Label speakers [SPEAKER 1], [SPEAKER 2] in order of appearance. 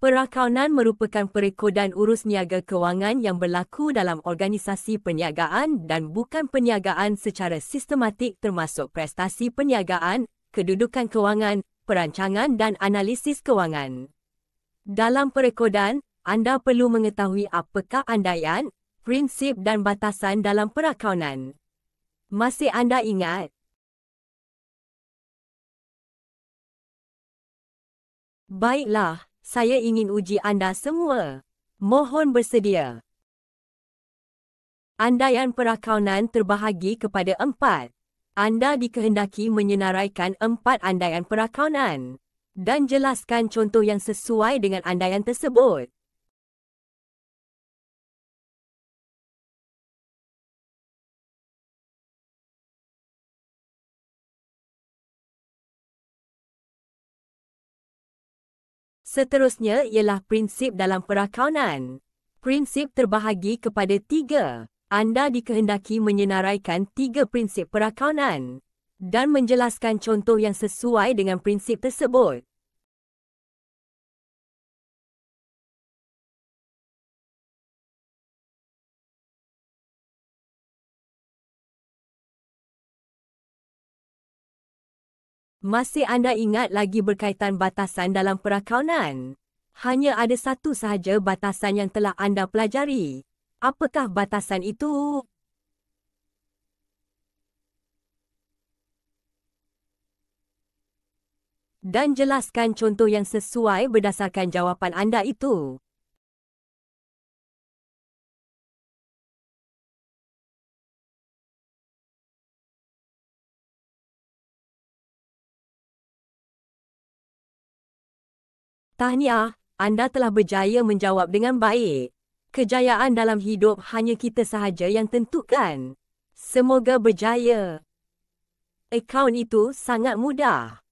[SPEAKER 1] Perakaunan merupakan perekodan urus niaga kewangan yang berlaku dalam organisasi perniagaan dan bukan perniagaan secara sistematik termasuk prestasi perniagaan, kedudukan kewangan, perancangan dan analisis kewangan. Dalam perekodan, anda perlu mengetahui apakah andaian, prinsip dan batasan dalam perakaunan. Masih anda ingat?
[SPEAKER 2] Baiklah
[SPEAKER 1] saya ingin uji anda semua. Mohon bersedia. Andaian perakaunan terbahagi kepada empat. Anda dikehendaki menyenaraikan empat andaian perakaunan dan jelaskan contoh yang sesuai
[SPEAKER 2] dengan andaian tersebut. Seterusnya
[SPEAKER 1] ialah prinsip dalam perakaunan. Prinsip terbahagi kepada tiga. Anda dikehendaki menyenaraikan tiga prinsip perakaunan dan menjelaskan contoh yang sesuai dengan prinsip tersebut. Masih anda ingat lagi berkaitan batasan dalam perakaunan? Hanya ada satu sahaja batasan yang telah anda pelajari. Apakah batasan itu? Dan jelaskan contoh yang sesuai berdasarkan
[SPEAKER 2] jawapan anda itu. Tahniah,
[SPEAKER 1] anda telah berjaya menjawab dengan baik. Kejayaan dalam hidup hanya kita sahaja yang tentukan. Semoga berjaya. Akaun
[SPEAKER 2] itu sangat mudah.